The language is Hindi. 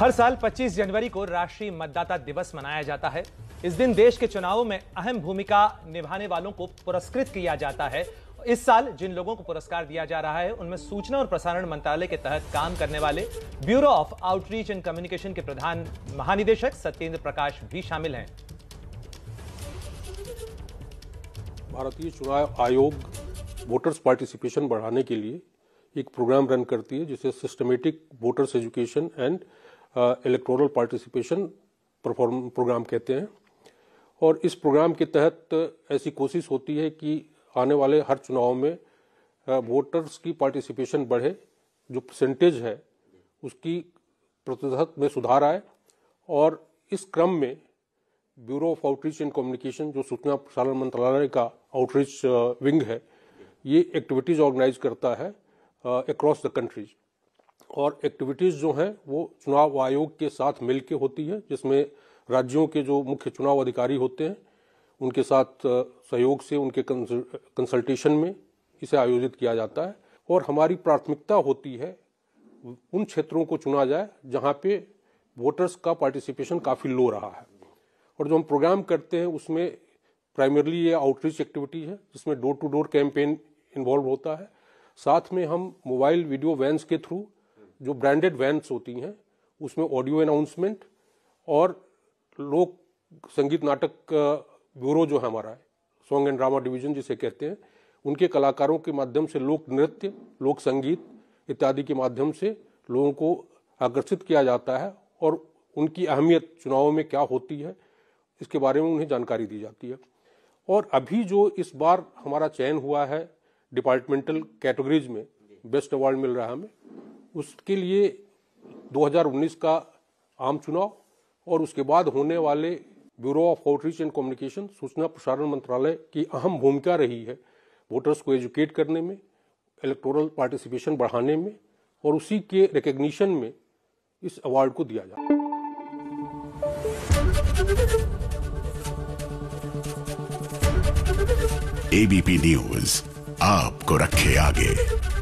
हर साल 25 जनवरी को राष्ट्रीय मतदाता दिवस मनाया जाता है इस दिन देश के चुनावों में अहम भूमिका निभाने वालों को पुरस्कृत किया जाता है इस साल जिन लोगों को पुरस्कार दिया जा रहा है उनमें सूचना और प्रसारण मंत्रालय के तहत काम करने वाले bureau of outreach and communication के प्रधान महानिदेशक सत्येंद्र प्रकाश भी शामिल हैं भारतीय चुनाव आयोग वोटर्स पार्टिसिपेशन बढ़ाने के लिए एक प्रोग्राम रन करती है जिसे systematic voters education and electoral participation perform programme कहते हैं और इस प्रोग्राम के तहत ऐसी कोशिश होती है कि आने वाले हर चुनाव में वोटर्स की पार्टिसिपेशन बढ़े जो परसेंटेज है उसकी प्रतिशत में सुधार आए और इस क्रम में bureau of outreach and communication जो सूचना प्रसारण मंत्रालय का आउटरीच विंग है ये एक्टिविटीज़ ऑर्गेनाइज करता है अक्रॉस द कंट्रीज़ और एक्टिविटीज़ जो हैं वो चुनाव आयोग के साथ मिल के होती है जिसमें राज्यों के जो मुख्य चुनाव अधिकारी होते हैं उनके साथ सहयोग से उनके कंसल्टेशन में इसे आयोजित किया जाता है और हमारी प्राथमिकता होती है उन क्षेत्रों को चुना जाए जहाँ पे वोटर्स का पार्टिसिपेशन काफ़ी लो रहा है और जो हम प्रोग्राम करते हैं उसमें प्राइमरली ये आउटरीच एक्टिविटी है जिसमें door to door campaign involve होता है साथ में हम मोबाइल वीडियो वैन्स के थ्रू जो ब्रांडेड वैन्स होती हैं उसमें ऑडियो अनाउंसमेंट और लोक संगीत नाटक ब्यूरो जो है हमारा सॉन्ग एंड ड्रामा डिवीजन जिसे कहते हैं उनके कलाकारों के माध्यम से लोक नृत्य लोक संगीत इत्यादि के माध्यम से लोगों को आकर्षित किया जाता है और उनकी अहमियत चुनावों में क्या होती है इसके बारे में उन्हें जानकारी दी जाती है और अभी जो इस बार हमारा चयन हुआ है डिपार्टमेंटल कैटेगरीज में बेस्ट अवार्ड मिल रहा है हमें उसके लिए 2019 का आम चुनाव और उसके बाद होने वाले bureau of outreach and communication सूचना प्रसारण मंत्रालय की अहम भूमिका रही है वोटर्स को एजुकेट करने में इलेक्टोरल पार्टिसिपेशन बढ़ाने में और उसी के रिकग्निशन में इस अवार्ड को दिया जाए एबीपी न्यूज आपको रखे आगे